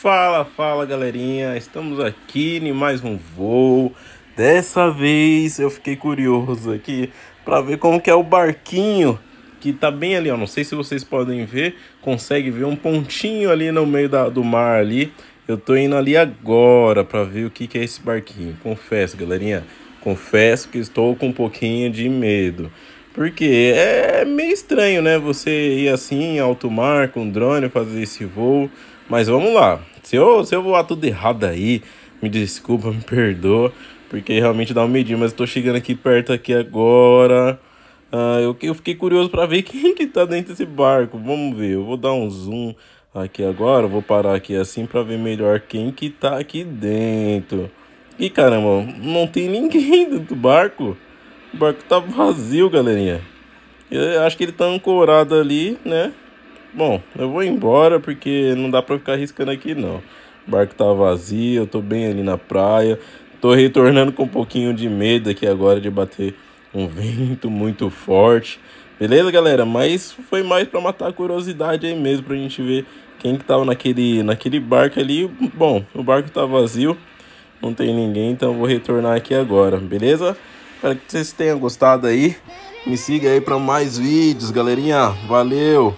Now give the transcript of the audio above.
Fala, fala galerinha, estamos aqui em mais um voo. Dessa vez eu fiquei curioso aqui para ver como que é o barquinho que tá bem ali, ó. Não sei se vocês podem ver, consegue ver um pontinho ali no meio da, do mar ali. Eu tô indo ali agora para ver o que que é esse barquinho. Confesso, galerinha, confesso que estou com um pouquinho de medo. Porque é, é meio estranho, né? Você ir assim em alto mar com um drone fazer esse voo. Mas vamos lá. Se eu, se eu voar tudo errado aí, me desculpa, me perdoa, porque realmente dá um medinho, mas eu tô chegando aqui perto aqui agora. Ah, eu, eu fiquei curioso para ver quem que tá dentro desse barco. Vamos ver, eu vou dar um zoom aqui agora, vou parar aqui assim para ver melhor quem que tá aqui dentro. E caramba, não tem ninguém dentro do barco. O barco tá vazio, galerinha. Eu acho que ele tá ancorado ali, né? Bom, eu vou embora porque não dá pra ficar arriscando aqui não. O barco tá vazio, eu tô bem ali na praia. Tô retornando com um pouquinho de medo aqui agora de bater um vento muito forte. Beleza, galera? Mas foi mais para matar a curiosidade aí mesmo, pra gente ver quem que tava naquele, naquele barco ali. Bom, o barco tá vazio, não tem ninguém, então vou retornar aqui agora, beleza? Espero que vocês tenham gostado aí. Me siga aí para mais vídeos, galerinha. Valeu!